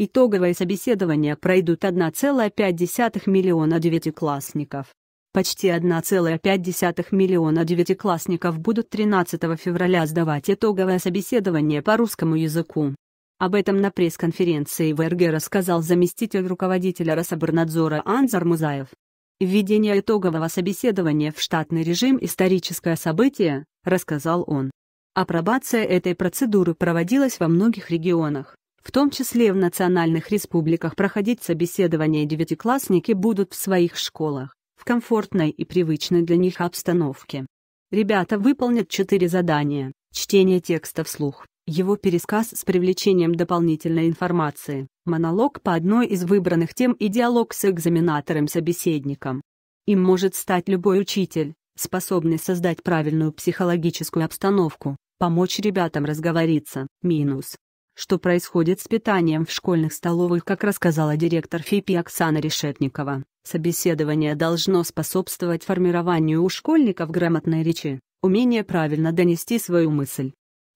Итоговое собеседование пройдут 1,5 миллиона девятиклассников. Почти 1,5 миллиона девятиклассников будут 13 февраля сдавать итоговое собеседование по русскому языку. Об этом на пресс-конференции в РГ рассказал заместитель руководителя Рособорнадзора Анзар Музаев. Введение итогового собеседования в штатный режим – историческое событие, рассказал он. Апробация этой процедуры проводилась во многих регионах в том числе в национальных республиках, проходить собеседование девятиклассники будут в своих школах, в комфортной и привычной для них обстановке. Ребята выполнят четыре задания – чтение текста вслух, его пересказ с привлечением дополнительной информации, монолог по одной из выбранных тем и диалог с экзаменатором-собеседником. Им может стать любой учитель, способный создать правильную психологическую обстановку, помочь ребятам разговориться. Минус что происходит с питанием в школьных столовых, как рассказала директор ФИПИ Оксана Решетникова. Собеседование должно способствовать формированию у школьников грамотной речи, умения правильно донести свою мысль.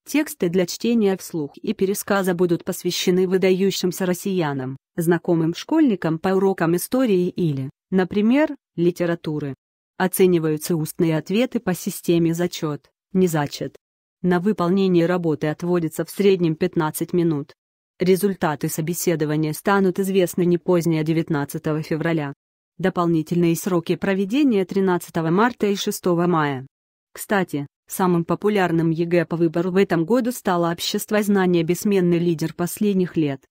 Тексты для чтения вслух и пересказа будут посвящены выдающимся россиянам, знакомым школьникам по урокам истории или, например, литературы. Оцениваются устные ответы по системе зачет, не зачет. На выполнение работы отводится в среднем 15 минут. Результаты собеседования станут известны не позднее 19 февраля. Дополнительные сроки проведения 13 марта и 6 мая. Кстати, самым популярным ЕГЭ по выбору в этом году стало общество знания бессменный лидер последних лет.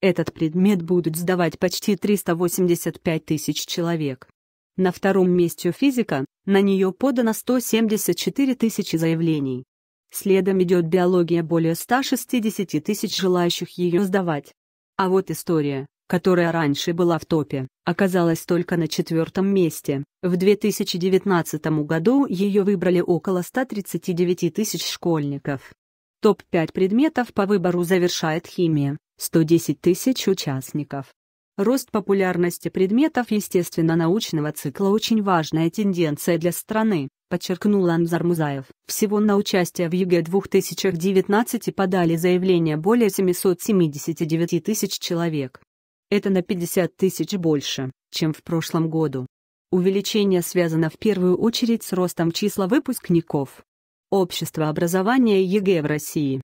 Этот предмет будут сдавать почти 385 тысяч человек. На втором месте физика, на нее подано 174 тысячи заявлений. Следом идет биология более 160 тысяч желающих ее сдавать. А вот история, которая раньше была в топе, оказалась только на четвертом месте. В 2019 году ее выбрали около 139 тысяч школьников. Топ-5 предметов по выбору завершает химия, 110 тысяч участников. Рост популярности предметов естественно-научного цикла очень важная тенденция для страны, подчеркнул Анзар Музаев. Всего на участие в ЕГЭ 2019 подали заявление более 779 тысяч человек. Это на 50 тысяч больше, чем в прошлом году. Увеличение связано в первую очередь с ростом числа выпускников. Общество образования ЕГЭ в России